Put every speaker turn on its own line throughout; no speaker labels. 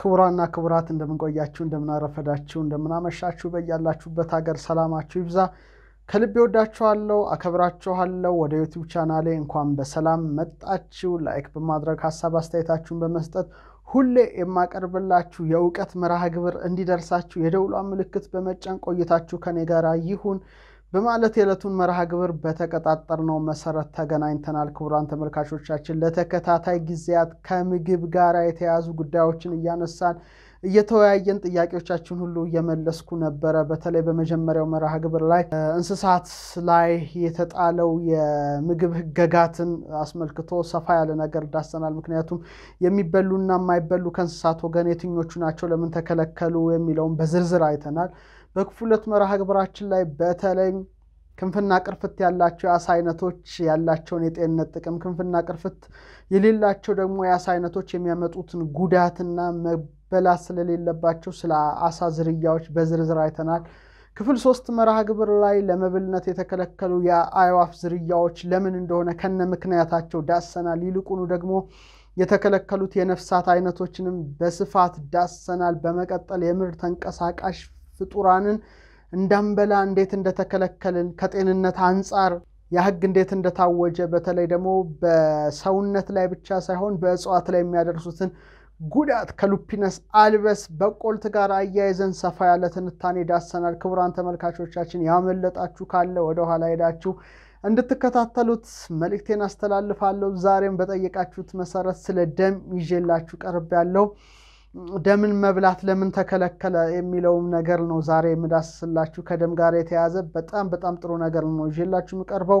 ክቡራና ክቡራት እንደምንቆያችሁ፣ እንደምናረፈዳችሁ፣ እንደምናመሻችሁ በያላችሁበት ሀገር ሰላማችሁ ይብዛ። ከልብ ወዳችኋለሁ፣ አከብራችኋለሁ። ወደ ዩቲብ ቻናሌ እንኳን በሰላም መጣችሁ። ላይክ በማድረግ ሀሳብ አስተያየታችሁን በመስጠት ሁሌ የማቀርብላችሁ የእውቀት መርሃ ግብር እንዲደርሳችሁ የደውሏ ምልክት በመጫን ቆይታችሁ ከኔ ጋር ይሁን። በማለት የዕለቱን መርሃ ግብር በተቀጣጠርነው መሰረት ተገናኝተናል። ክቡራን ተመልካቾቻችን ለተከታታይ ጊዜያት ከምግብ ጋር የተያያዙ ጉዳዮችን እያነሳን እየተወያየን ጥያቄዎቻችን ሁሉ እየመለስኩ ነበረ። በተለይ በመጀመሪያው መርሃ ግብር ላይ እንስሳት ላይ የተጣለው የምግብ ሕገጋትን አስመልክቶ ሰፋ ያለ ነገር ዳሰናል። ምክንያቱም የሚበሉና የማይበሉ ከእንስሳት ወገን የትኞቹ ናቸው፣ ለምን ተከለከሉ የሚለውን በዝርዝር አይተናል። በክፍል ሁለት መርሃ ግብራችን ላይ በተለይ ክንፍና ቅርፍት ያላቸው የአሳ አይነቶች ያላቸውን የጤንነት ጥቅም፣ ክንፍና ቅርፍት የሌላቸው ደግሞ የአሳ አይነቶች የሚያመጡትን ጉዳትና መበላት ስለሌለባቸው ስለ አሳ ዝርያዎች በዝርዝር አይተናል። ክፍል ሶስት መርሃ ግብር ላይ ለመብልነት የተከለከሉ የአዕዋፍ ዝርያዎች ለምን እንደሆነ ከነ ምክንያታቸው ዳሰናል። ይልቁኑ ደግሞ የተከለከሉት የነፍሳት አይነቶችንም በስፋት ዳሰናል። በመቀጠል የምድር ተንቀሳቃሽ ፍጡራንን እንዳንበላ እንዴት እንደተከለከልን ከጤንነት አንጻር የህግ እንዴት እንደታወጀ በተለይ ደግሞ በሰውነት ላይ ብቻ ሳይሆን በእጽዋት ላይ የሚያደርሱትን ጉዳት ከሉፒነስ አልበስ በቆልት ጋር አያይዘን ሰፋ ያለ ትንታኔ ዳሰናል። ክቡራን ተመልካቾቻችን ያመለጣችሁ ካለ ወደኋላ ሄዳችሁ እንድትከታተሉት መልእክቴን አስተላልፋለሁ። ዛሬም በጠየቃችሁት መሰረት ስለ ደም ይዤላችሁ ቀርብ ያለው ደምን መብላት ለምን ተከለከለ የሚለውም ነገር ነው ዛሬ የምዳስስላችሁ። ከደም ጋር የተያዘ በጣም በጣም ጥሩ ነገር ነው ይዤላችሁ የምቀርበው።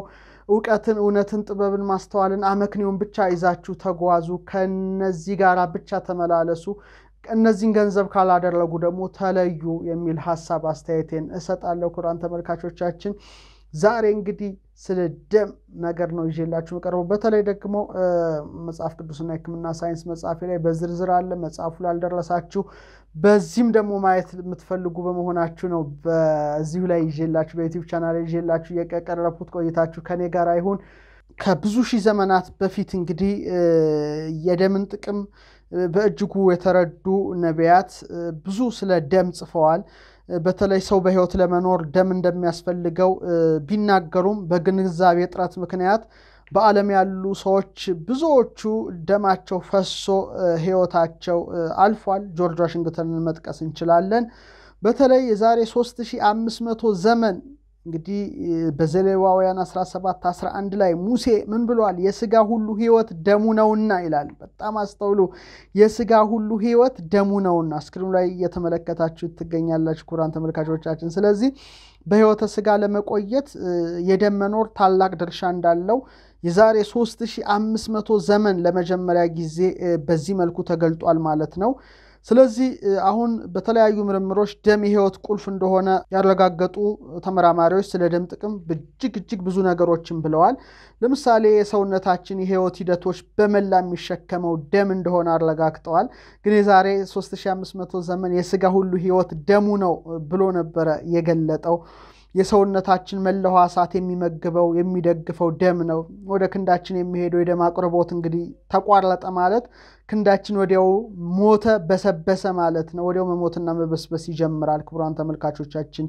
እውቀትን፣ እውነትን፣ ጥበብን፣ ማስተዋልን፣ አመክንዮን ብቻ ይዛችሁ ተጓዙ። ከነዚህ ጋር ብቻ ተመላለሱ። እነዚህን ገንዘብ ካላደረጉ ደግሞ ተለዩ የሚል ሀሳብ አስተያየቴን እሰጣለሁ። ክቡራን ተመልካቾቻችን ዛሬ እንግዲህ ስለ ደም ነገር ነው ይዤላችሁ የምቀርበው። በተለይ ደግሞ መጽሐፍ ቅዱስና ሕክምና ሳይንስ መጽሐፌ ላይ በዝርዝር አለ። መጽሐፉ ላልደረሳችሁ በዚህም ደግሞ ማየት የምትፈልጉ በመሆናችሁ ነው በዚሁ ላይ ይዤላችሁ በዩቲዩብ ቻናል ላይ ይዤላችሁ የቀረብኩት። ቆይታችሁ ከኔ ጋር ይሁን። ከብዙ ሺህ ዘመናት በፊት እንግዲህ የደምን ጥቅም በእጅጉ የተረዱ ነቢያት ብዙ ስለ ደም ጽፈዋል። በተለይ ሰው በህይወት ለመኖር ደም እንደሚያስፈልገው ቢናገሩም በግንዛቤ እጥረት ምክንያት በዓለም ያሉ ሰዎች ብዙዎቹ ደማቸው ፈሶ ህይወታቸው አልፏል። ጆርጅ ዋሽንግተንን መጥቀስ እንችላለን። በተለይ የዛሬ 3500 ዘመን እንግዲህ በዘሌዋውያን 17 11 ላይ ሙሴ ምን ብሏል? የስጋ ሁሉ ህይወት ደሙ ነውና ይላል። በጣም አስተውሉ። የስጋ ሁሉ ህይወት ደሙ ነውና እስክሪኑ ላይ እየተመለከታችሁ ትገኛላችሁ ክቡራን ተመልካቾቻችን። ስለዚህ በህይወተ ስጋ ለመቆየት የደም መኖር ታላቅ ድርሻ እንዳለው የዛሬ 3500 ዘመን ለመጀመሪያ ጊዜ በዚህ መልኩ ተገልጧል ማለት ነው። ስለዚህ አሁን በተለያዩ ምርምሮች ደም የህይወት ቁልፍ እንደሆነ ያረጋገጡ ተመራማሪዎች ስለ ደም ጥቅም እጅግ እጅግ ብዙ ነገሮችን ብለዋል። ለምሳሌ የሰውነታችን የህይወት ሂደቶች በመላ የሚሸከመው ደም እንደሆነ አረጋግጠዋል። ግን የዛሬ 3500 ዘመን የስጋ ሁሉ ህይወት ደሙ ነው ብሎ ነበረ የገለጠው። የሰውነታችን መላው የሚመግበው የሚደግፈው ደም ነው። ወደ ክንዳችን የሚሄደው የደም አቅርቦት እንግዲህ ተቋረጠ ማለት ክንዳችን ወዲያው ሞተ በሰበሰ ማለት ነው። ወዲያው መሞትና መበስበስ ይጀምራል። ክቡራን ተመልካቾቻችን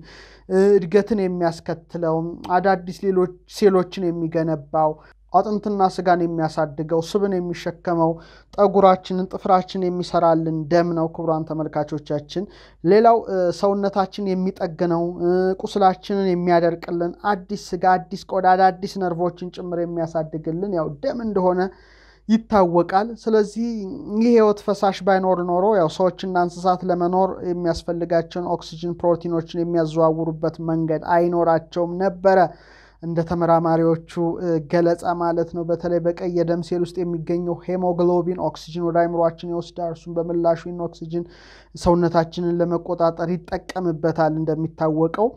እድገትን የሚያስከትለው አዳዲስ ሌሎች ሴሎችን የሚገነባው አጥንትና ስጋን የሚያሳድገው ስብን የሚሸከመው ጠጉራችንን፣ ጥፍራችን የሚሰራልን ደም ነው። ክቡራን ተመልካቾቻችን ሌላው ሰውነታችን የሚጠግነው ቁስላችንን የሚያደርቅልን አዲስ ስጋ፣ አዲስ ቆዳ፣ አዳዲስ ነርቮችን ጭምር የሚያሳድግልን ያው ደም እንደሆነ ይታወቃል። ስለዚህ ይህ ህይወት ፈሳሽ ባይኖር ኖሮ ያው ሰዎችና እንስሳት ለመኖር የሚያስፈልጋቸውን ኦክሲጅን ፕሮቲኖችን የሚያዘዋውሩበት መንገድ አይኖራቸውም ነበረ። እንደ ተመራማሪዎቹ ገለጻ ማለት ነው። በተለይ በቀይ የደም ሴል ውስጥ የሚገኘው ሄሞግሎቢን ኦክሲጅን ወደ አይምሯችን ይወስዳል። እርሱም በምላሹ ኦክሲጅን ሰውነታችንን ለመቆጣጠር ይጠቀምበታል እንደሚታወቀው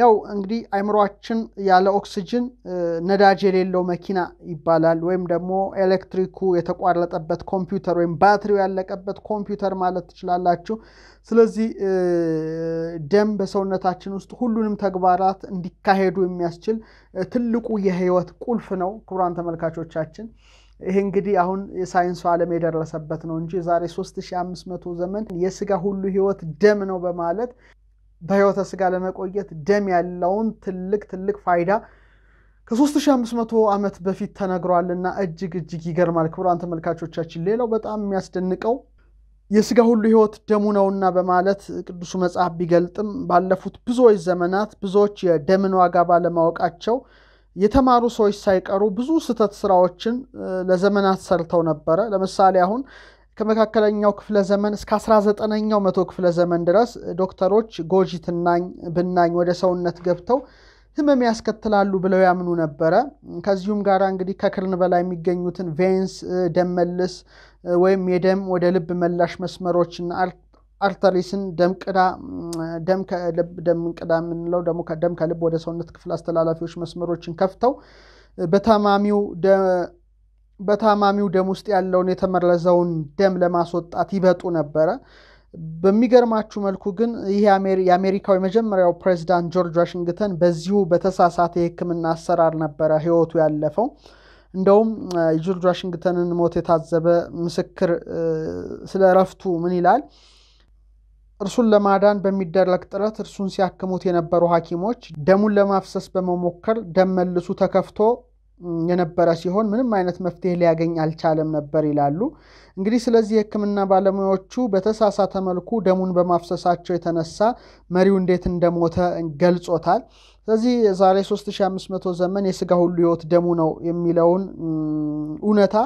ያው እንግዲህ አይምሯችን ያለ ኦክስጅን ነዳጅ የሌለው መኪና ይባላል። ወይም ደግሞ ኤሌክትሪኩ የተቋረጠበት ኮምፒውተር ወይም ባትሪው ያለቀበት ኮምፒውተር ማለት ትችላላችሁ። ስለዚህ ደም በሰውነታችን ውስጥ ሁሉንም ተግባራት እንዲካሄዱ የሚያስችል ትልቁ የህይወት ቁልፍ ነው። ክቡራን ተመልካቾቻችን ይህ እንግዲህ አሁን የሳይንሱ ዓለም የደረሰበት ነው እንጂ ዛሬ 3500 ዘመን የስጋ ሁሉ ህይወት ደም ነው በማለት በህይወተ ስጋ ለመቆየት ደም ያለውን ትልቅ ትልቅ ፋይዳ ከ3500 ዓመት በፊት ተነግሯልና እጅግ እጅግ ይገርማል። ክቡራን ተመልካቾቻችን፣ ሌላው በጣም የሚያስደንቀው የስጋ ሁሉ ህይወት ደሙ ነውና በማለት ቅዱሱ መጽሐፍ ቢገልጥም ባለፉት ብዙዎች ዘመናት ብዙዎች የደምን ዋጋ ባለማወቃቸው የተማሩ ሰዎች ሳይቀሩ ብዙ ስህተት ስራዎችን ለዘመናት ሰርተው ነበረ። ለምሳሌ አሁን ከመካከለኛው ክፍለ ዘመን እስከ 19ኛው መቶ ክፍለ ዘመን ድረስ ዶክተሮች ጎጂ ትናኝ ብናኝ ወደ ሰውነት ገብተው ህመም ያስከትላሉ ብለው ያምኑ ነበረ። ከዚሁም ጋር እንግዲህ ከክርን በላይ የሚገኙትን ቬንስ፣ ደም መልስ ወይም የደም ወደ ልብ መላሽ መስመሮችን አርተሪስን ደም ቅዳ ደም ከልብ የምንለው ደግሞ ደም ከልብ ወደ ሰውነት ክፍል አስተላላፊዎች መስመሮችን ከፍተው በታማሚው በታማሚው ደም ውስጥ ያለውን የተመረዘውን ደም ለማስወጣት ይበጡ ነበረ። በሚገርማችሁ መልኩ ግን ይህ የአሜሪካው የመጀመሪያው ፕሬዚዳንት ጆርጅ ዋሽንግተን በዚሁ በተሳሳተ የሕክምና አሰራር ነበረ ህይወቱ ያለፈው። እንደውም የጆርጅ ዋሽንግተንን ሞት የታዘበ ምስክር ስለ እረፍቱ ምን ይላል? እርሱን ለማዳን በሚደረግ ጥረት እርሱን ሲያክሙት የነበሩ ሐኪሞች ደሙን ለማፍሰስ በመሞከር ደም መልሱ ተከፍቶ የነበረ ሲሆን ምንም አይነት መፍትሄ ሊያገኝ አልቻለም ነበር ይላሉ። እንግዲህ ስለዚህ የሕክምና ባለሙያዎቹ በተሳሳተ መልኩ ደሙን በማፍሰሳቸው የተነሳ መሪው እንዴት እንደሞተ ገልጾታል። ስለዚህ የዛሬ 3500 ዘመን የስጋ ሁሉ ህይወት ደሙ ነው የሚለውን እውነታ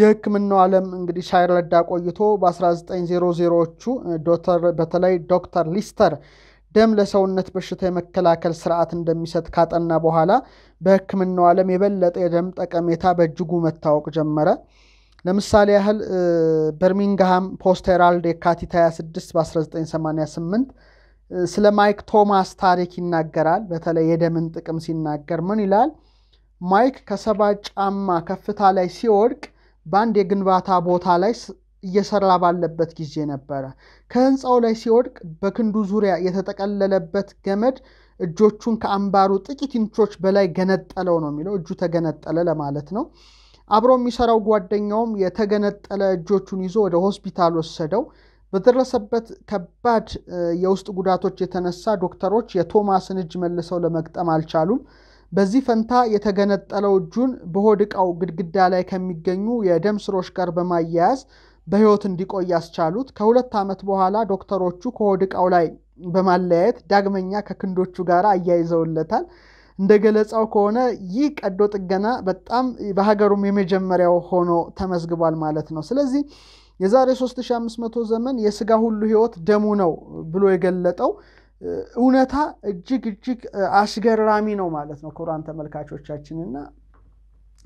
የሕክምናው ዓለም እንግዲህ ሳይረዳ ቆይቶ በ1900ዎቹ ዶክተር በተለይ ዶክተር ሊስተር ደም ለሰውነት በሽታ የመከላከል ስርዓት እንደሚሰጥ ካጠና በኋላ በሕክምናው ዓለም የበለጠ የደም ጠቀሜታ በእጅጉ መታወቅ ጀመረ። ለምሳሌ ያህል በርሚንግሃም ፖስት ሄራልድ የካቲት 26 በ1988 ስለ ማይክ ቶማስ ታሪክ ይናገራል። በተለይ የደምን ጥቅም ሲናገር ምን ይላል? ማይክ ከሰባ ጫማ ከፍታ ላይ ሲወድቅ በአንድ የግንባታ ቦታ ላይ እየሰራ ባለበት ጊዜ ነበረ። ከህንፃው ላይ ሲወድቅ በክንዱ ዙሪያ የተጠቀለለበት ገመድ እጆቹን ከአምባሩ ጥቂት ኢንቾች በላይ ገነጠለው ነው የሚለው። እጁ ተገነጠለ ለማለት ነው። አብሮ የሚሰራው ጓደኛውም የተገነጠለ እጆቹን ይዞ ወደ ሆስፒታል ወሰደው። በደረሰበት ከባድ የውስጥ ጉዳቶች የተነሳ ዶክተሮች የቶማስን እጅ መልሰው ለመግጠም አልቻሉም። በዚህ ፈንታ የተገነጠለው እጁን በሆድ ግድግዳ ላይ ከሚገኙ የደም ስሮች ጋር በማያያዝ በህይወት እንዲቆይ ያስቻሉት ከሁለት ዓመት በኋላ ዶክተሮቹ ከሆድ እቃው ላይ በማለያየት ዳግመኛ ከክንዶቹ ጋር አያይዘውለታል። እንደ ገለጻው ከሆነ ይህ ቀዶ ጥገና በጣም በሀገሩም የመጀመሪያው ሆኖ ተመዝግቧል ማለት ነው። ስለዚህ የዛሬ 3500 ዘመን የስጋ ሁሉ ህይወት ደሙ ነው ብሎ የገለጠው እውነታ እጅግ እጅግ አስገራሚ ነው ማለት ነው። ክቡራን ተመልካቾቻችንና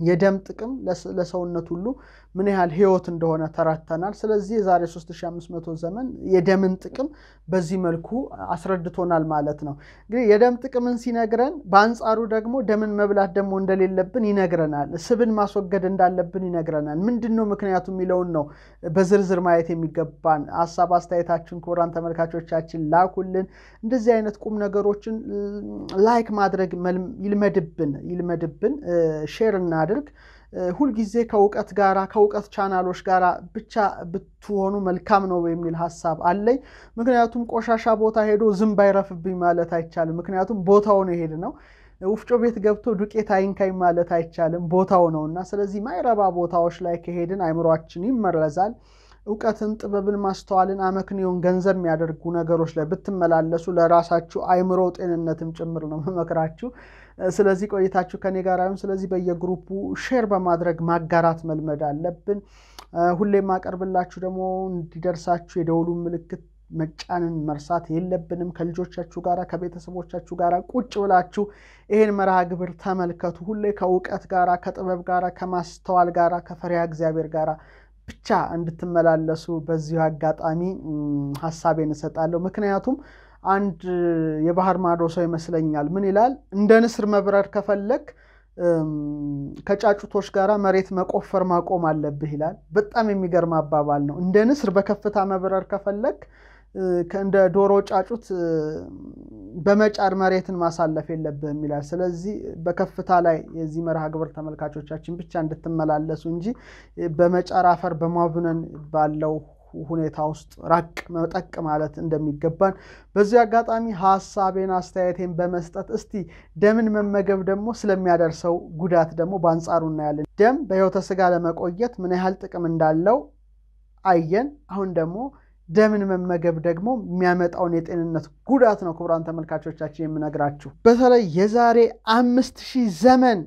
የደም ጥቅም ለሰውነት ሁሉ ምን ያህል ህይወት እንደሆነ ተረድተናል። ስለዚህ የዛሬ 3500 ዘመን የደምን ጥቅም በዚህ መልኩ አስረድቶናል ማለት ነው። እንግዲህ የደም ጥቅምን ሲነግረን፣ በአንጻሩ ደግሞ ደምን መብላት ደግሞ እንደሌለብን ይነግረናል። ስብን ማስወገድ እንዳለብን ይነግረናል። ምንድን ነው ምክንያቱ የሚለውን ነው በዝርዝር ማየት የሚገባን። ሀሳብ አስተያየታችን ክቡራን ተመልካቾቻችን ላኩልን። እንደዚህ አይነት ቁም ነገሮችን ላይክ ማድረግ ይልመድብን ይልመድብን ሼር እናድርግ። ሁልጊዜ ከእውቀት ጋር ከእውቀት ቻናሎች ጋር ብቻ ብትሆኑ መልካም ነው የሚል ሀሳብ አለኝ። ምክንያቱም ቆሻሻ ቦታ ሄዶ ዝም ባይረፍብኝ ማለት አይቻልም። ምክንያቱም ቦታው ነው የሄድ ነው። ውፍጮ ቤት ገብቶ ዱቄት አይንካኝ ማለት አይቻልም፣ ቦታው ነው እና ስለዚህ ማይረባ ቦታዎች ላይ ከሄድን አይምሯችን ይመረዛል። እውቀትን፣ ጥበብን፣ ማስተዋልን፣ አመክንዮን ገንዘብ የሚያደርጉ ነገሮች ላይ ብትመላለሱ ለራሳችሁ አይምሮ ጤንነትም ጭምር ነው መመክራችሁ። ስለዚህ ቆይታችሁ ከኔ ጋር ይሁን። ስለዚህ በየግሩፑ ሼር በማድረግ ማጋራት መልመድ አለብን። ሁሌም አቀርብላችሁ ደግሞ እንዲደርሳችሁ የደውሉን ምልክት መጫንን መርሳት የለብንም። ከልጆቻችሁ ጋር ከቤተሰቦቻችሁ ጋር ቁጭ ብላችሁ ይህን መርሃ ግብር ተመልከቱ። ሁሌ ከእውቀት ጋር ከጥበብ ጋር ከማስተዋል ጋር ከፈሪያ እግዚአብሔር ጋር ብቻ እንድትመላለሱ በዚሁ አጋጣሚ ሀሳቤን እሰጣለሁ። ምክንያቱም አንድ የባህር ማዶ ሰው ይመስለኛል ምን ይላል እንደ ንስር መብረር ከፈለግ ከጫጩቶች ጋር መሬት መቆፈር ማቆም አለብህ ይላል። በጣም የሚገርም አባባል ነው። እንደ ንስር በከፍታ መብረር ከፈለግ እንደ ዶሮ ጫጩት በመጫር መሬትን ማሳለፍ የለብህም ይላል። ስለዚህ በከፍታ ላይ የዚህ መርሃ ግብር ተመልካቾቻችን ብቻ እንድትመላለሱ እንጂ በመጫር አፈር በማቡነን ባለው ሁኔታ ውስጥ ራቅ መጠቅ ማለት እንደሚገባን በዚህ አጋጣሚ ሀሳቤን አስተያየቴን በመስጠት እስቲ ደምን መመገብ ደግሞ ስለሚያደርሰው ጉዳት ደግሞ በአንጻሩ እናያለን። ደም በህይወተ ስጋ ለመቆየት ምን ያህል ጥቅም እንዳለው አየን። አሁን ደግሞ ደምን መመገብ ደግሞ የሚያመጣውን የጤንነት ጉዳት ነው ክቡራን ተመልካቾቻችን የምነግራችሁ። በተለይ የዛሬ አምስት ሺህ ዘመን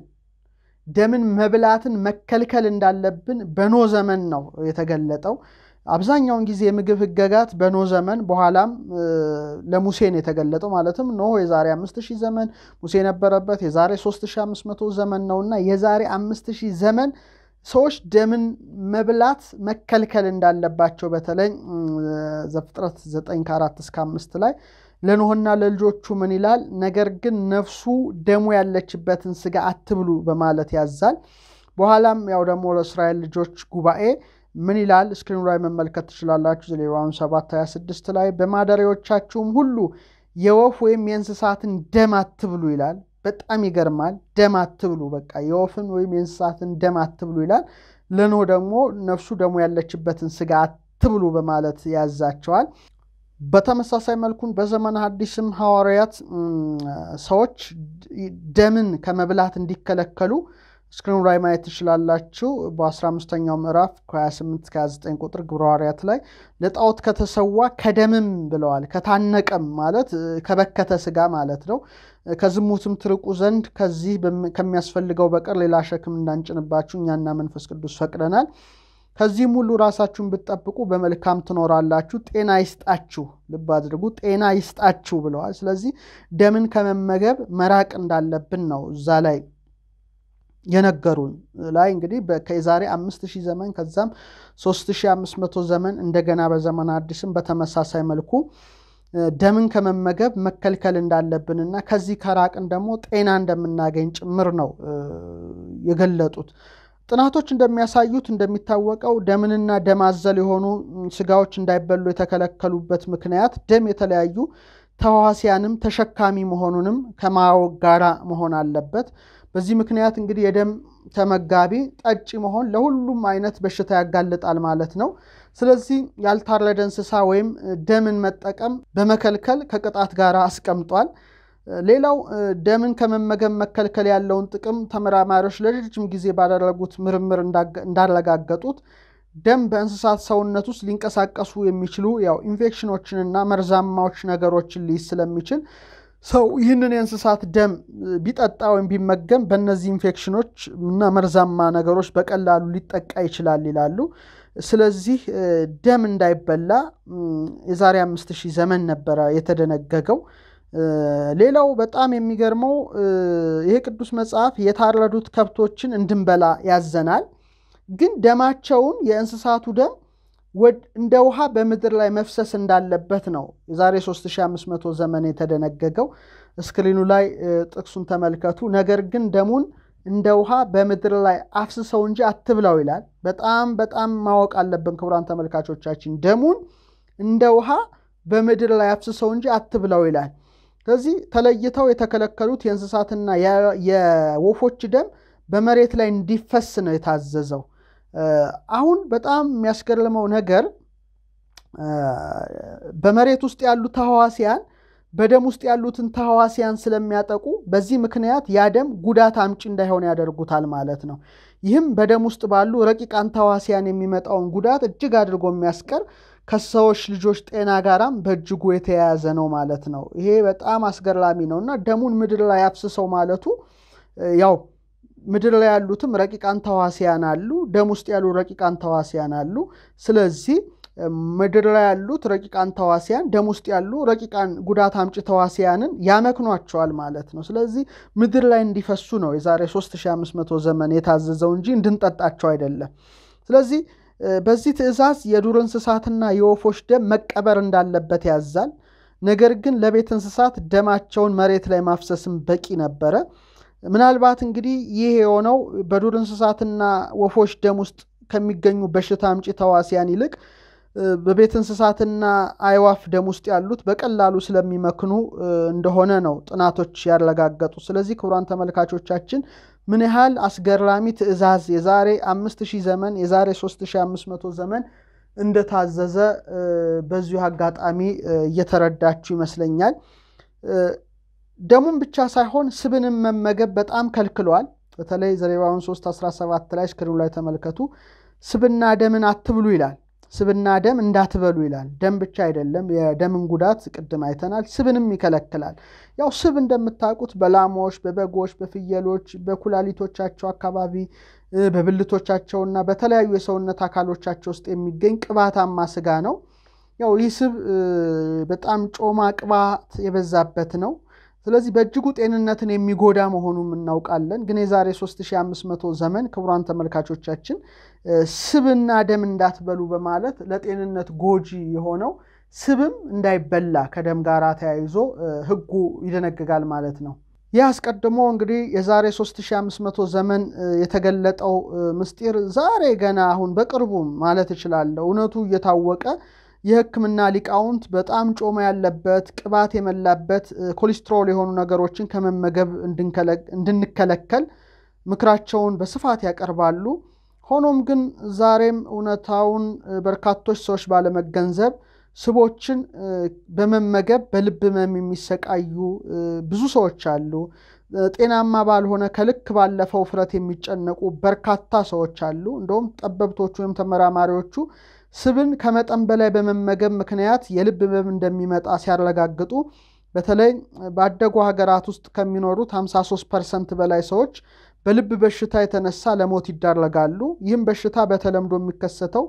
ደምን መብላትን መከልከል እንዳለብን በኖ ዘመን ነው የተገለጠው። አብዛኛውን ጊዜ የምግብ ህገጋት በኖ ዘመን በኋላም ለሙሴን የተገለጠው ማለትም ኖ የዛሬ 5000 ዘመን ሙሴ የነበረበት የዛሬ 3500 ዘመን እና የዛሬ 5000 ዘመን ሰዎች ደምን መብላት መከልከል እንዳለባቸው በተለይ ዘፍጥረት 9 ከ4 እስከ 5 ላይ ለኖህና ለልጆቹ ምን ይላል? ነገር ግን ነፍሱ ደሙ ያለችበትን ስጋ አትብሉ በማለት ያዛል። በኋላም ያው ደግሞ ለእስራኤል ልጆች ጉባኤ ምን ይላል? ስክሪኑ ላይ መመልከት ትችላላችሁ። ዘሌዋውያን 7፡26 ላይ በማደሪያዎቻችሁም ሁሉ የወፍ ወይም የእንስሳትን ደም አትብሉ ይላል። በጣም ይገርማል። ደም አትብሉ፣ በቃ የወፍን ወይም የእንስሳትን ደም አትብሉ ይላል። ለኖ ደግሞ ነፍሱ ደሞ ያለችበትን ስጋ አትብሉ በማለት ያዛቸዋል። በተመሳሳይ መልኩን በዘመነ አዲስም ሐዋርያት ሰዎች ደምን ከመብላት እንዲከለከሉ ስክሪኑ ላይ ማየት ትችላላችሁ። በ15ኛው ምዕራፍ ከ28 እስከ 29 ቁጥር ግብረ ሐዋርያት ላይ ለጣዖት ከተሰዋ ከደምም ብለዋል። ከታነቀም ማለት ከበከተ ስጋ ማለት ነው። ከዝሙትም ትርቁ ዘንድ ከዚህ ከሚያስፈልገው በቀር ሌላ ሸክም እንዳንጭንባችሁ እኛና መንፈስ ቅዱስ ፈቅደናል። ከዚህም ሁሉ ራሳችሁን ብትጠብቁ በመልካም ትኖራላችሁ። ጤና ይስጣችሁ፣ ልብ አድርጉ፣ ጤና ይስጣችሁ ብለዋል። ስለዚህ ደምን ከመመገብ መራቅ እንዳለብን ነው እዛ ላይ የነገሩን ላይ እንግዲህ ከዛሬ አምስት ሺህ ዘመን ከዛም ሶስት ሺህ አምስት መቶ ዘመን እንደገና በዘመን አዲስም በተመሳሳይ መልኩ ደምን ከመመገብ መከልከል እና ከዚህ ከራቅን ደግሞ ጤና እንደምናገኝ ጭምር ነው የገለጡት። ጥናቶች እንደሚያሳዩት እንደሚታወቀው ደምንና ደም አዘል የሆኑ ስጋዎች እንዳይበሉ የተከለከሉበት ምክንያት ደም የተለያዩ ተዋሲያንም ተሸካሚ መሆኑንም ከማወቅ ጋራ መሆን አለበት። በዚህ ምክንያት እንግዲህ የደም ተመጋቢ ጠጪ መሆን ለሁሉም አይነት በሽታ ያጋልጣል ማለት ነው። ስለዚህ ያልታረደ እንስሳ ወይም ደምን መጠቀም በመከልከል ከቅጣት ጋር አስቀምጧል። ሌላው ደምን ከመመገብ መከልከል ያለውን ጥቅም ተመራማሪዎች ለረጅም ጊዜ ባደረጉት ምርምር እንዳረጋገጡት ደም በእንስሳት ሰውነት ውስጥ ሊንቀሳቀሱ የሚችሉ ያው ኢንፌክሽኖችንና መርዛማዎች ነገሮችን ሊይዝ ስለሚችል ሰው ይህንን የእንስሳት ደም ቢጠጣ ወይም ቢመገም በእነዚህ ኢንፌክሽኖች እና መርዛማ ነገሮች በቀላሉ ሊጠቃ ይችላል ይላሉ። ስለዚህ ደም እንዳይበላ የዛሬ አምስት ሺህ ዘመን ነበረ የተደነገገው። ሌላው በጣም የሚገርመው ይሄ ቅዱስ መጽሐፍ የታረዱት ከብቶችን እንድንበላ ያዘናል፣ ግን ደማቸውን የእንስሳቱ ደም እንደ ውሃ በምድር ላይ መፍሰስ እንዳለበት ነው የዛሬ 3500 ዘመን የተደነገገው። እስክሪኑ ላይ ጥቅሱን ተመልከቱ። ነገር ግን ደሙን እንደ ውሃ በምድር ላይ አፍስሰው እንጂ አትብላው ይላል። በጣም በጣም ማወቅ አለብን ክቡራን ተመልካቾቻችን፣ ደሙን እንደ ውሃ በምድር ላይ አፍስሰው እንጂ አትብላው ይላል። ስለዚህ ተለይተው የተከለከሉት የእንስሳትና የወፎች ደም በመሬት ላይ እንዲፈስ ነው የታዘዘው። አሁን በጣም የሚያስገርመው ነገር በመሬት ውስጥ ያሉ ተህዋሲያን በደም ውስጥ ያሉትን ተህዋሲያን ስለሚያጠቁ በዚህ ምክንያት ያ ደም ጉዳት አምጪ እንዳይሆን ያደርጉታል ማለት ነው። ይህም በደም ውስጥ ባሉ ረቂቃን ተህዋሲያን የሚመጣውን ጉዳት እጅግ አድርጎ የሚያስቀር ከሰዎች ልጆች ጤና ጋራም በእጅጉ የተያያዘ ነው ማለት ነው። ይሄ በጣም አስገራሚ ነው እና ደሙን ምድር ላይ አፍስሰው ማለቱ ያው ምድር ላይ ያሉትም ረቂቃን ተዋሲያን አሉ፣ ደም ውስጥ ያሉ ረቂቃን ተዋሲያን አሉ። ስለዚህ ምድር ላይ ያሉት ረቂቃን ተዋሲያን ደም ውስጥ ያሉ ረቂቃን ጉዳት አምጭ ተዋሲያንን ያመክኗቸዋል ማለት ነው። ስለዚህ ምድር ላይ እንዲፈሱ ነው የዛሬ 3500 ዘመን የታዘዘው እንጂ እንድንጠጣቸው አይደለም። ስለዚህ በዚህ ትእዛዝ የዱር እንስሳትና የወፎች ደም መቀበር እንዳለበት ያዛል። ነገር ግን ለቤት እንስሳት ደማቸውን መሬት ላይ ማፍሰስም በቂ ነበረ። ምናልባት እንግዲህ ይህ የሆነው በዱር እንስሳትና ወፎች ደም ውስጥ ከሚገኙ በሽታ አምጪ ተዋሲያን ይልቅ በቤት እንስሳትና አይዋፍ ደም ውስጥ ያሉት በቀላሉ ስለሚመክኑ እንደሆነ ነው ጥናቶች ያረጋገጡ። ስለዚህ ክቡራን ተመልካቾቻችን ምን ያህል አስገራሚ ትዕዛዝ የዛሬ 5000 ዘመን የዛሬ 3500 ዘመን እንደታዘዘ በዚሁ አጋጣሚ እየተረዳችሁ ይመስለኛል። ደሙን ብቻ ሳይሆን ስብንም መመገብ በጣም ከልክሏል። በተለይ ዘሌዋውያን 3:17 ላይ ስክሪኑ ላይ ተመልከቱ። ስብና ደምን አትብሉ ይላል። ስብና ደም እንዳትበሉ ይላል። ደም ብቻ አይደለም፣ የደምን ጉዳት ቅድም አይተናል። ስብንም ይከለክላል። ያው ስብ እንደምታውቁት በላሞች፣ በበጎች፣ በፍየሎች፣ በኩላሊቶቻቸው አካባቢ በብልቶቻቸውና በተለያዩ የሰውነት አካሎቻቸው ውስጥ የሚገኝ ቅባታማ ስጋ ነው። ያው ይህ ስብ በጣም ጮማ ቅባት የበዛበት ነው። ስለዚህ በእጅጉ ጤንነትን የሚጎዳ መሆኑም እናውቃለን። ግን የዛሬ 3500 ዘመን ክቡራን ተመልካቾቻችን ስብና ደም እንዳትበሉ በማለት ለጤንነት ጎጂ የሆነው ስብም እንዳይበላ ከደም ጋር ተያይዞ ህጉ ይደነግጋል ማለት ነው። ይህ አስቀድሞ እንግዲህ የዛሬ 3500 ዘመን የተገለጠው ምስጢር ዛሬ ገና አሁን በቅርቡ ማለት እችላለሁ እውነቱ እየታወቀ የህክምና ሊቃውንት በጣም ጮማ ያለበት ቅባት የመላበት ኮሌስትሮል የሆኑ ነገሮችን ከመመገብ እንድንከለከል ምክራቸውን በስፋት ያቀርባሉ። ሆኖም ግን ዛሬም እውነታውን በርካቶች ሰዎች ባለመገንዘብ ስቦችን በመመገብ በልብ ህመም የሚሰቃዩ ብዙ ሰዎች አሉ። ጤናማ ባልሆነ ከልክ ባለፈው ውፍረት የሚጨነቁ በርካታ ሰዎች አሉ። እንደውም ጠበብቶቹ ወይም ተመራማሪዎቹ ስብን ከመጠን በላይ በመመገብ ምክንያት የልብ ህመም እንደሚመጣ ሲያረጋግጡ በተለይ ባደጉ ሀገራት ውስጥ ከሚኖሩት 53 ፐርሰንት በላይ ሰዎች በልብ በሽታ የተነሳ ለሞት ይዳረጋሉ። ይህም በሽታ በተለምዶ የሚከሰተው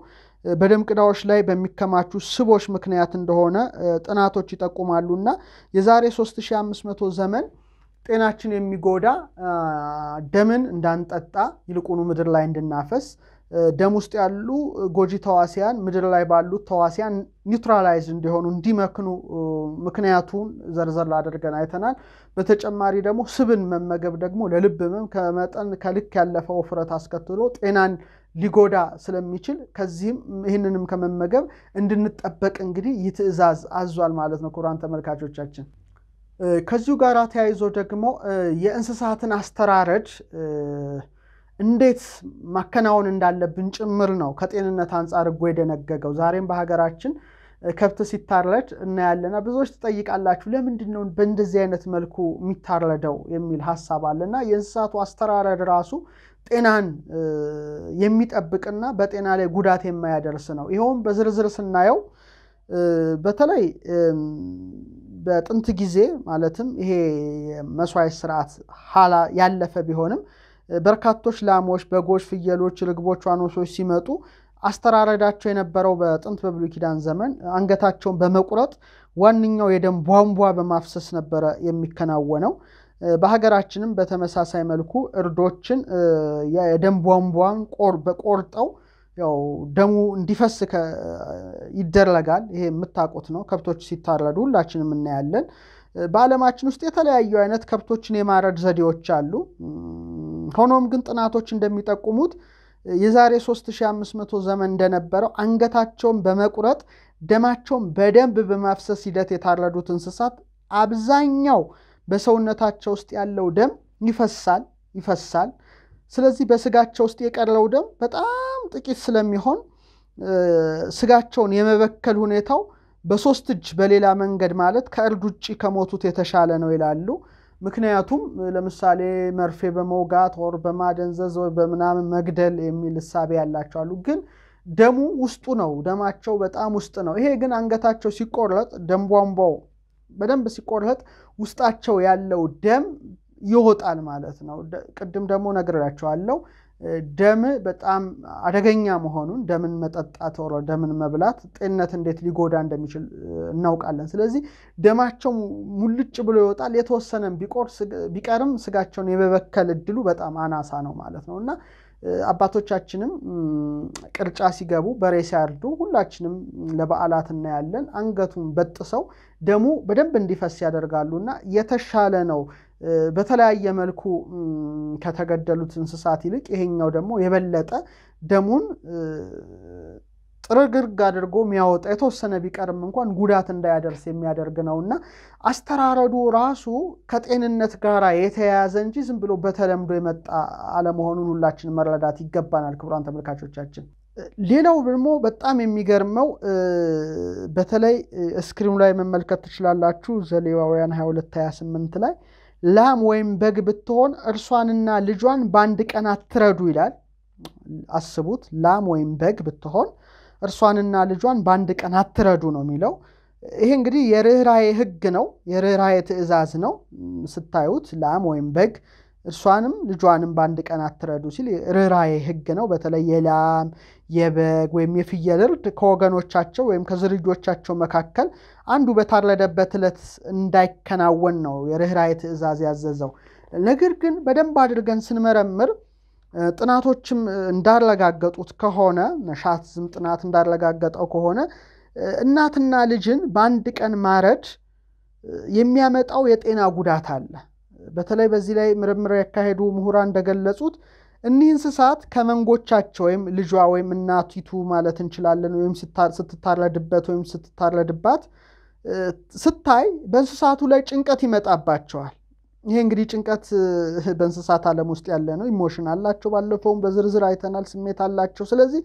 በደም ቅዳዎች ላይ በሚከማቹ ስቦች ምክንያት እንደሆነ ጥናቶች ይጠቁማሉ እና የዛሬ 3500 ዘመን ጤናችን የሚጎዳ ደምን እንዳንጠጣ ይልቁኑ ምድር ላይ እንድናፈስ ደም ውስጥ ያሉ ጎጂ ተዋሲያን ምድር ላይ ባሉት ተዋሲያን ኒውትራላይዝ እንዲሆኑ እንዲመክኑ ምክንያቱን ዘርዘር አድርገን አይተናል። በተጨማሪ ደግሞ ስብን መመገብ ደግሞ ለልብ ህመም ከመጠን ከልክ ያለፈ ውፍረት አስከትሎ ጤናን ሊጎዳ ስለሚችል ከዚህም ይህንንም ከመመገብ እንድንጠበቅ እንግዲህ ይህ ትዕዛዝ አዟል ማለት ነው። ክቡራን ተመልካቾቻችን ከዚሁ ጋር ተያይዞ ደግሞ የእንስሳትን አስተራረድ እንዴት ማከናወን እንዳለብን ጭምር ነው ከጤንነት አንጻር እጎ የደነገገው። ዛሬም በሀገራችን ከብት ሲታረድ እናያለና ብዙዎች ትጠይቃላችሁ፣ ለምንድን ነው በእንደዚህ አይነት መልኩ የሚታረደው የሚል ሀሳብ አለና የእንስሳቱ አስተራረድ ራሱ ጤናን የሚጠብቅና በጤና ላይ ጉዳት የማያደርስ ነው። ይኸውም በዝርዝር ስናየው በተለይ በጥንት ጊዜ ማለትም ይሄ መስዋዕት ስርዓት ኋላ ያለፈ ቢሆንም በርካቶች ላሞች፣ በጎች፣ ፍየሎች፣ ርግቦች፣ ዋኖሶች ሲመጡ አስተራረዳቸው የነበረው በጥንት በብሉይ ኪዳን ዘመን አንገታቸውን በመቁረጥ ዋነኛው የደም ቧንቧ በማፍሰስ ነበረ የሚከናወነው። በሀገራችንም በተመሳሳይ መልኩ እርዶችን የደም ቧንቧን ቆርጠው ያው ደሙ እንዲፈስ ይደረጋል። ይሄ የምታውቁት ነው። ከብቶች ሲታረዱ ሁላችንም እናያለን። በዓለማችን ውስጥ የተለያዩ አይነት ከብቶችን የማረድ ዘዴዎች አሉ። ሆኖም ግን ጥናቶች እንደሚጠቁሙት የዛሬ 3500 ዘመን እንደነበረው አንገታቸውን በመቁረጥ ደማቸውን በደንብ በማፍሰስ ሂደት የታረዱት እንስሳት አብዛኛው በሰውነታቸው ውስጥ ያለው ደም ይፈሳል ይፈሳል። ስለዚህ በስጋቸው ውስጥ የቀረው ደም በጣም ጥቂት ስለሚሆን ስጋቸውን የመበከል ሁኔታው በሶስት እጅ በሌላ መንገድ ማለት ከእርድ ውጭ ከሞቱት የተሻለ ነው ይላሉ። ምክንያቱም ለምሳሌ መርፌ በመውጋት ወር በማደንዘዝ ወይ በምናምን መግደል የሚል እሳቤ ያላቸው አሉ። ግን ደሙ ውስጡ ነው፣ ደማቸው በጣም ውስጥ ነው። ይሄ ግን አንገታቸው ሲቆረጥ ደም ቧንቧው በደንብ ሲቆረጥ ውስጣቸው ያለው ደም ይወጣል ማለት ነው። ቅድም ደግሞ ነግሬያቸዋለሁ። ደም በጣም አደገኛ መሆኑን ደምን መጠጣት ሮ ደምን መብላት ጤንነት እንዴት ሊጎዳ እንደሚችል እናውቃለን። ስለዚህ ደማቸው ሙልጭ ብሎ ይወጣል። የተወሰነም ቢቀርም ስጋቸውን የመበከል እድሉ በጣም አናሳ ነው ማለት ነው እና አባቶቻችንም ቅርጫ ሲገቡ በሬ ሲያርዱ ሁላችንም ለበዓላት እናያለን። አንገቱን በጥሰው ደሙ በደንብ እንዲፈስ እና የተሻለ ነው በተለያየ መልኩ ከተገደሉት እንስሳት ይልቅ ይሄኛው ደግሞ የበለጠ ደሙን ጥርግርግ አድርጎ የሚያወጣ የተወሰነ ቢቀርም እንኳን ጉዳት እንዳያደርስ የሚያደርግ ነው እና አስተራረዱ ራሱ ከጤንነት ጋር የተያያዘ እንጂ ዝም ብሎ በተለምዶ የመጣ አለመሆኑን ሁላችን መረዳት ይገባናል። ክቡራን ተመልካቾቻችን ሌላው ደግሞ በጣም የሚገርመው በተለይ እስክሪኑ ላይ መመልከት ትችላላችሁ ዘሌዋውያን 22 28 ላይ ላም ወይም በግ ብትሆን እርሷንና ልጇን በአንድ ቀን አትረዱ ይላል። አስቡት፣ ላም ወይም በግ ብትሆን እርሷንና ልጇን በአንድ ቀን አትረዱ ነው የሚለው። ይሄ እንግዲህ የርኅራዬ ህግ ነው፣ የርኅራዬ ትእዛዝ ነው። ስታዩት ላም ወይም በግ እርሷንም ልጇንም በአንድ ቀን አትረዱ ሲል ርኅራዬ ህግ ነው። በተለይ የላም የበግ ወይም የፍየል እርድ ከወገኖቻቸው ወይም ከዝርጆቻቸው መካከል አንዱ በታረደበት ዕለት እንዳይከናወን ነው የርኅራኄ ትእዛዝ ያዘዘው። ነገር ግን በደንብ አድርገን ስንመረምር ጥናቶችም እንዳረጋገጡት ከሆነ ነሻትዝም ጥናት እንዳረጋገጠው ከሆነ እናትና ልጅን በአንድ ቀን ማረድ የሚያመጣው የጤና ጉዳት አለ። በተለይ በዚህ ላይ ምርምር ያካሄዱ ምሁራን እንደገለጹት እኒህ እንስሳት ከመንጎቻቸው ወይም ልጇ ወይም እናቲቱ ማለት እንችላለን ወይም ስትታረድበት ወይም ስትታረድባት ስታይ በእንስሳቱ ላይ ጭንቀት ይመጣባቸዋል። ይሄ እንግዲህ ጭንቀት በእንስሳት ዓለም ውስጥ ያለ ነው። ኢሞሽን አላቸው፣ ባለፈውም በዝርዝር አይተናል። ስሜት አላቸው። ስለዚህ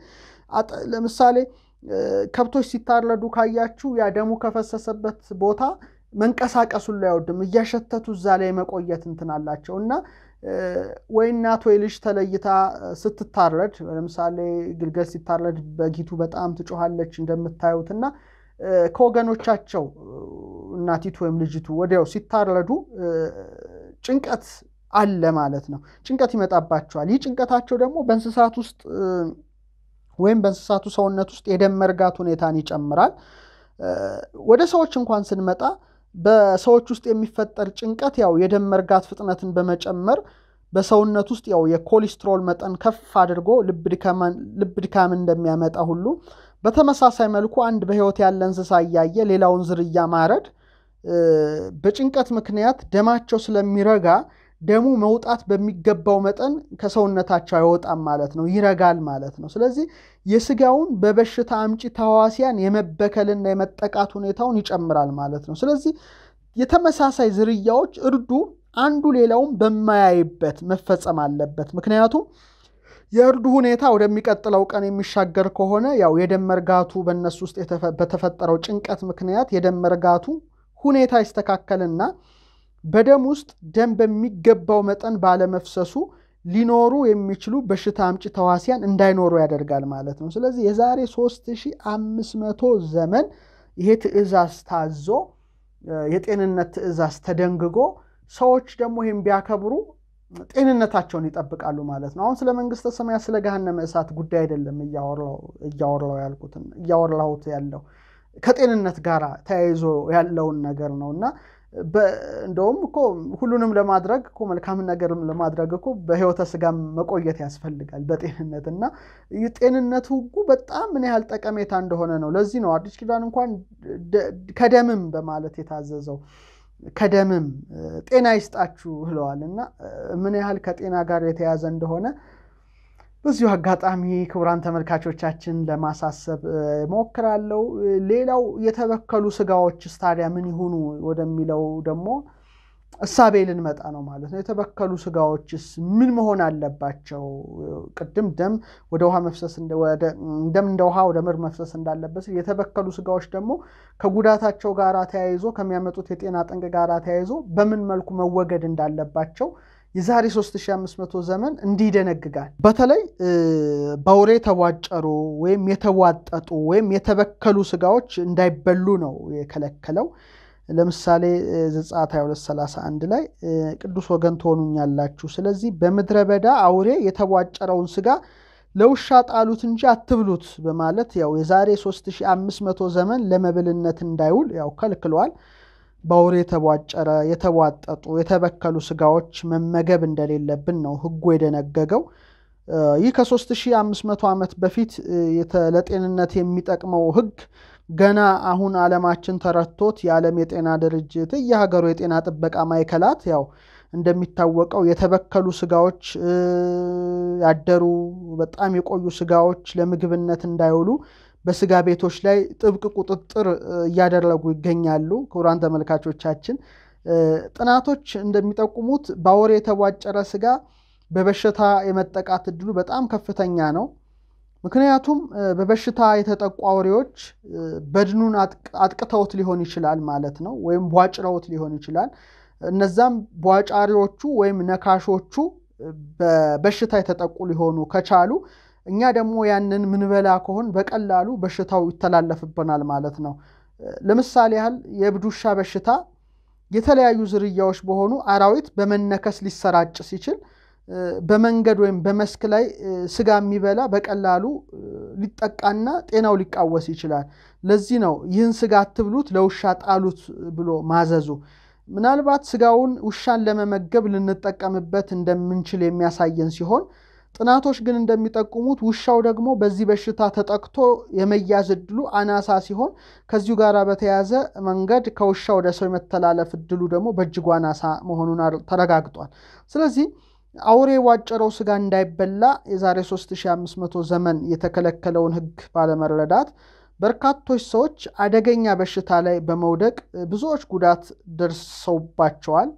ለምሳሌ ከብቶች ሲታረዱ ካያችሁ ያ ደሙ ከፈሰሰበት ቦታ መንቀሳቀሱን ላይ አይወድም። እያሸተቱ እዛ ላይ መቆየት እንትን አላቸው እና ወይ እናት ወይ ልጅ ተለይታ ስትታረድ፣ ለምሳሌ ግልገል ሲታረድ በጊቱ በጣም ትጮሃለች እንደምታዩት እና ከወገኖቻቸው እናቲቱ ወይም ልጅቱ ወዲያው ሲታረዱ ጭንቀት አለ ማለት ነው። ጭንቀት ይመጣባቸዋል። ይህ ጭንቀታቸው ደግሞ በእንስሳት ውስጥ ወይም በእንስሳቱ ሰውነት ውስጥ የደም መርጋት ሁኔታን ይጨምራል። ወደ ሰዎች እንኳን ስንመጣ በሰዎች ውስጥ የሚፈጠር ጭንቀት ያው የደም መርጋት ፍጥነትን በመጨመር በሰውነት ውስጥ ያው የኮሌስትሮል መጠን ከፍ አድርጎ ልብ ድካምን እንደሚያመጣ ሁሉ በተመሳሳይ መልኩ አንድ በህይወት ያለ እንስሳ እያየ ሌላውን ዝርያ ማረድ በጭንቀት ምክንያት ደማቸው ስለሚረጋ ደሙ መውጣት በሚገባው መጠን ከሰውነታቸው አይወጣም ማለት ነው፣ ይረጋል ማለት ነው። ስለዚህ የስጋውን በበሽታ አምጪ ተህዋሲያን የመበከልና የመጠቃት ሁኔታውን ይጨምራል ማለት ነው። ስለዚህ የተመሳሳይ ዝርያዎች እርዱ አንዱ ሌላውን በማያይበት መፈጸም አለበት። ምክንያቱም የእርዱ ሁኔታ ወደሚቀጥለው ቀን የሚሻገር ከሆነ ያው የደም መርጋቱ በእነሱ ውስጥ በተፈጠረው ጭንቀት ምክንያት የደም መርጋቱ ሁኔታ ይስተካከልና በደም ውስጥ ደም በሚገባው መጠን ባለመፍሰሱ ሊኖሩ የሚችሉ በሽታ አምጪ ተዋሲያን እንዳይኖሩ ያደርጋል ማለት ነው። ስለዚህ የዛሬ 3500 ዘመን ይሄ ትዕዛዝ ታዞ የጤንነት ትዕዛዝ ተደንግጎ ሰዎች ደግሞ ይህም ቢያከብሩ ጤንነታቸውን ይጠብቃሉ ማለት ነው። አሁን ስለ መንግስተ ሰማያት ስለ ገሃነመ እሳት ጉዳይ አይደለም እያወራው ያልኩት እያወራሁት ያለው ከጤንነት ጋር ተያይዞ ያለውን ነገር ነው እና እንደውም እኮ ሁሉንም ለማድረግ እኮ መልካም ነገርም ለማድረግ እኮ በህይወተ ስጋ መቆየት ያስፈልጋል በጤንነት እና ጤንነቱ ህጉ በጣም ምን ያህል ጠቀሜታ እንደሆነ ነው። ለዚህ ነው አዲስ ኪዳን እንኳን ከደምም በማለት የታዘዘው ከደምም ጤና ይስጣችሁ ብለዋል እና ምን ያህል ከጤና ጋር የተያዘ እንደሆነ በዚሁ አጋጣሚ ክቡራን ተመልካቾቻችን ለማሳሰብ ሞክራለሁ። ሌላው የተበከሉ ስጋዎች ስታዲያ ምን ይሁኑ ወደሚለው ደግሞ እሳቤ ልንመጣ ነው ማለት ነው። የተበከሉ ስጋዎችስ ምን መሆን አለባቸው? ቅድም ደም ወደ ውሃ መፍሰስ ደም እንደ ውሃ ወደ ምር መፍሰስ እንዳለበት የተበከሉ ስጋዎች ደግሞ ከጉዳታቸው ጋር ተያይዞ ከሚያመጡት የጤና ጠንቅ ጋር ተያይዞ በምን መልኩ መወገድ እንዳለባቸው የዛሬ 3500 ዘመን እንዲደነግጋል በተለይ በውሬ የተቧጨሩ ወይም የተቧጠጡ ወይም የተበከሉ ስጋዎች እንዳይበሉ ነው የከለከለው። ለምሳሌ ዘጸአት 22፥31 ላይ ቅዱስ ወገን ትሆኑኛላችሁ፣ ስለዚህ በምድረ በዳ አውሬ የተቧጨረውን ስጋ ለውሻ ጣሉት እንጂ አትብሉት በማለት ያው የዛሬ 3500 ዘመን ለመብልነት እንዳይውል ያው ከልክሏል። በአውሬ የተቧጨረ የተቧጠጡ የተበከሉ ስጋዎች መመገብ እንደሌለብን ነው ሕጉ የደነገገው። ይህ ከ3500 ዓመት በፊት ለጤንነት የሚጠቅመው ህግ። ገና አሁን ዓለማችን ተረቶት የዓለም የጤና ድርጅት የሀገሩ የጤና ጥበቃ ማዕከላት ያው እንደሚታወቀው የተበከሉ ስጋዎች ያደሩ በጣም የቆዩ ስጋዎች ለምግብነት እንዳይውሉ በስጋ ቤቶች ላይ ጥብቅ ቁጥጥር እያደረጉ ይገኛሉ። ክቡራን ተመልካቾቻችን ጥናቶች እንደሚጠቁሙት በአውሬ የተቧጨረ ስጋ በበሽታ የመጠቃት እድሉ በጣም ከፍተኛ ነው። ምክንያቱም በበሽታ የተጠቁ አውሬዎች በድኑን አጥቅተውት ሊሆን ይችላል ማለት ነው፣ ወይም ቧጭረውት ሊሆን ይችላል። እነዛም ቧጫሪዎቹ ወይም ነካሾቹ በበሽታ የተጠቁ ሊሆኑ ከቻሉ እኛ ደግሞ ያንን ምንበላ ከሆን በቀላሉ በሽታው ይተላለፍብናል ማለት ነው። ለምሳሌ ያህል የእብድ ውሻ በሽታ የተለያዩ ዝርያዎች በሆኑ አራዊት በመነከስ ሊሰራጭ ሲችል በመንገድ ወይም በመስክ ላይ ስጋ የሚበላ በቀላሉ ሊጠቃና ጤናው ሊቃወስ ይችላል። ለዚህ ነው ይህን ስጋ አትብሉት፣ ለውሻ ጣሉት ብሎ ማዘዙ። ምናልባት ስጋውን ውሻን ለመመገብ ልንጠቀምበት እንደምንችል የሚያሳየን ሲሆን ጥናቶች ግን እንደሚጠቁሙት ውሻው ደግሞ በዚህ በሽታ ተጠቅቶ የመያዝ እድሉ አናሳ ሲሆን ከዚሁ ጋር በተያዘ መንገድ ከውሻ ወደ ሰው የመተላለፍ እድሉ ደግሞ በእጅጉ አናሳ መሆኑን ተረጋግጧል። ስለዚህ አውሬ ዋጨረው ስጋ እንዳይበላ የዛሬ 3500 ዘመን የተከለከለውን ሕግ ባለመረዳት በርካቶች ሰዎች አደገኛ በሽታ ላይ በመውደቅ ብዙዎች ጉዳት ደርሰውባቸዋል።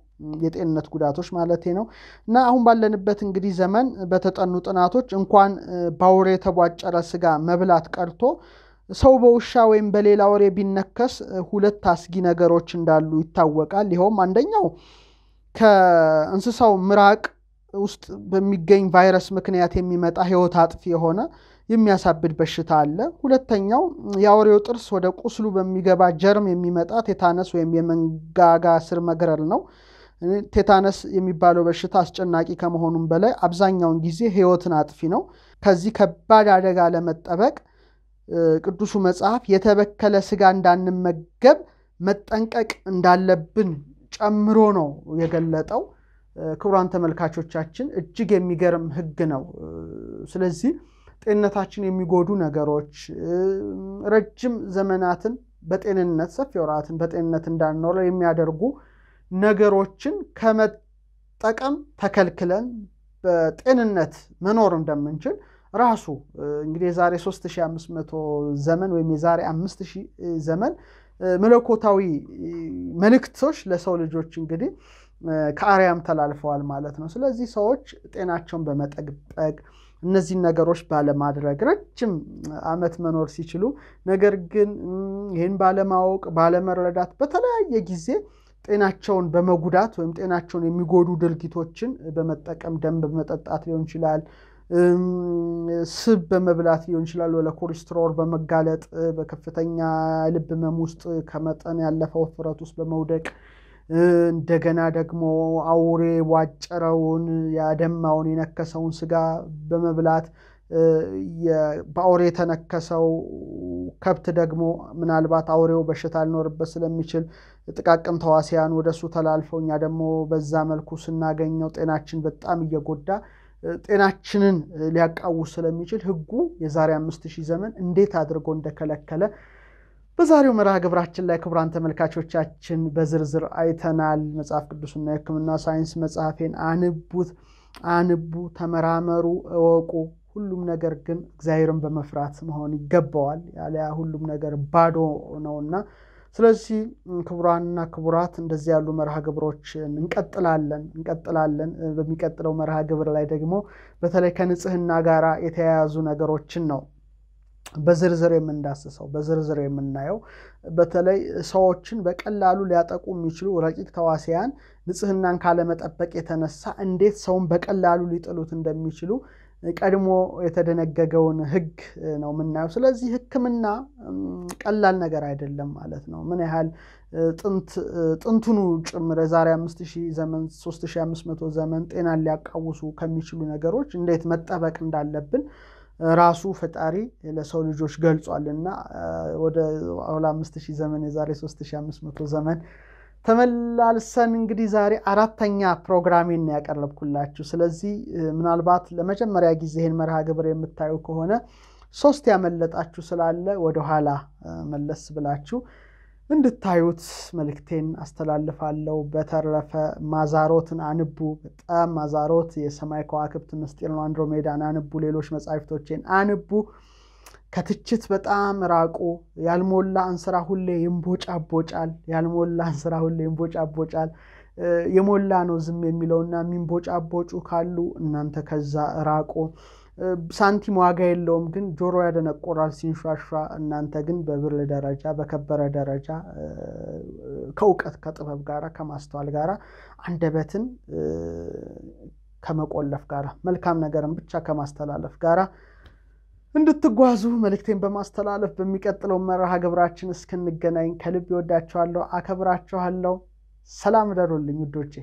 የጤንነት ጉዳቶች ማለት ነው። እና አሁን ባለንበት እንግዲህ ዘመን በተጠኑ ጥናቶች እንኳን በአውሬ የተቧጨረ ስጋ መብላት ቀርቶ ሰው በውሻ ወይም በሌላ አውሬ ቢነከስ ሁለት አስጊ ነገሮች እንዳሉ ይታወቃል። ይኸውም አንደኛው ከእንስሳው ምራቅ ውስጥ በሚገኝ ቫይረስ ምክንያት የሚመጣ ህይወት አጥፊ የሆነ የሚያሳብድ በሽታ አለ። ሁለተኛው የአውሬው ጥርስ ወደ ቁስሉ በሚገባ ጀርም የሚመጣ ቴታነስ ወይም የመንጋጋ ስር መግረል ነው። ቴታነስ የሚባለው በሽታ አስጨናቂ ከመሆኑም በላይ አብዛኛውን ጊዜ ህይወትን አጥፊ ነው። ከዚህ ከባድ አደጋ ለመጠበቅ ቅዱሱ መጽሐፍ የተበከለ ስጋ እንዳንመገብ መጠንቀቅ እንዳለብን ጨምሮ ነው የገለጠው። ክቡራን ተመልካቾቻችን እጅግ የሚገርም ህግ ነው። ስለዚህ ጤንነታችን የሚጎዱ ነገሮች ረጅም ዘመናትን በጤንነት ሰፊ ወራትን በጤንነት እንዳንኖረ የሚያደርጉ ነገሮችን ከመጠቀም ተከልክለን በጤንነት መኖር እንደምንችል ራሱ እንግዲህ የዛሬ 3500 ዘመን ወይም የዛሬ 5000 ዘመን መለኮታዊ መልእክቶች ለሰው ልጆች እንግዲህ ከአርያም ተላልፈዋል ማለት ነው። ስለዚህ ሰዎች ጤናቸውን በመጠቅጠቅ እነዚህን ነገሮች ባለማድረግ ረጅም አመት መኖር ሲችሉ፣ ነገር ግን ይህን ባለማወቅ ባለመረዳት በተለያየ ጊዜ ጤናቸውን በመጉዳት ወይም ጤናቸውን የሚጎዱ ድርጊቶችን በመጠቀም ደም በመጠጣት ሊሆን ይችላል፣ ስብ በመብላት ሊሆን ይችላል፣ ለኮሌስትሮል በመጋለጥ በከፍተኛ ልብ መም ውስጥ ከመጠን ያለፈው ፍረት ውስጥ በመውደቅ እንደገና ደግሞ አውሬ ዋጨረውን ያደማውን የነከሰውን ስጋ በመብላት በአውሬ የተነከሰው ከብት ደግሞ ምናልባት አውሬው በሽታ ሊኖርበት ስለሚችል ጥቃቅን ተዋሲያን ወደሱ ተላልፈው እኛ ደግሞ በዛ መልኩ ስናገኘው ጤናችን በጣም እየጎዳ ጤናችንን ሊያቃውስ ስለሚችል ሕጉ የዛሬ አምስት ሺህ ዘመን እንዴት አድርጎ እንደከለከለ በዛሬው መርሃ ግብራችን ላይ ክቡራን ተመልካቾቻችን በዝርዝር አይተናል። መጽሐፍ ቅዱስና የሕክምና ሳይንስ መጽሐፌን አንቡት፣ አንቡ፣ ተመራመሩ፣ እወቁ። ሁሉም ነገር ግን እግዚአብሔርን በመፍራት መሆን ይገባዋል። ያለያ ሁሉም ነገር ባዶ ነውና ስለዚህ ክቡራንና ክቡራት እንደዚህ ያሉ መርሃ ግብሮችን እንቀጥላለን እንቀጥላለን። በሚቀጥለው መርሃ ግብር ላይ ደግሞ በተለይ ከንጽህና ጋር የተያያዙ ነገሮችን ነው በዝርዝር የምንዳስሰው በዝርዝር የምናየው በተለይ ሰዎችን በቀላሉ ሊያጠቁ የሚችሉ ረቂቅ ተዋሲያን ንጽህናን ካለመጠበቅ የተነሳ እንዴት ሰውን በቀላሉ ሊጥሉት እንደሚችሉ ቀድሞ የተደነገገውን ህግ ነው የምናየው። ስለዚህ ህክምና ቀላል ነገር አይደለም ማለት ነው። ምን ያህል ጥንቱኑ ጭምር የዛሬ 5000 ዘመን 3500 ዘመን ጤናን ሊያቃውሱ ከሚችሉ ነገሮች እንዴት መጠበቅ እንዳለብን ራሱ ፈጣሪ ለሰው ልጆች እና ወደ አውላ አምስት ሺህ ዘመን የዛሬ ሶስት ሺህ አምስት መቶ ዘመን ተመላልሰን እንግዲህ ዛሬ አራተኛ ፕሮግራሜን ያቀረብኩላችሁ። ስለዚህ ምናልባት ለመጀመሪያ ጊዜ ይህን መርሃ ግብር የምታዩ ከሆነ ሶስት ያመለጣችሁ ስላለ ወደኋላ መለስ ብላችሁ እንድታዩት መልእክቴን አስተላልፋለሁ። በተረፈ ማዛሮትን አንቡ። በጣም ማዛሮት የሰማይ ከዋክብት ምስጢር ነው። አንድሮሜዳን አንቡ። ሌሎች መጻሕፍቶቼን አንቡ። ከትችት በጣም ራቁ። ያልሞላ እንስራ ሁሌ ይንቦጫቦጫል። ያልሞላ እንስራ ሁሌ ይንቦጫቦጫል። የሞላ ነው ዝም የሚለውና የሚንቦጫቦጩ ካሉ እናንተ ከዛ ራቁ። ሳንቲም ዋጋ የለውም፣ ግን ጆሮ ያደነቆራል ሲንሿሿ። እናንተ ግን በብር ደረጃ በከበረ ደረጃ ከእውቀት ከጥበብ ጋራ ከማስተዋል ጋር አንደበትን ከመቆለፍ ጋር መልካም ነገርን ብቻ ከማስተላለፍ ጋር እንድትጓዙ መልእክቴን በማስተላለፍ በሚቀጥለው መርሃ ግብራችን እስክንገናኝ ከልብ ይወዳችኋለሁ፣ አከብራቸኋለው ሰላም ደሩልኝ ውዶቼ።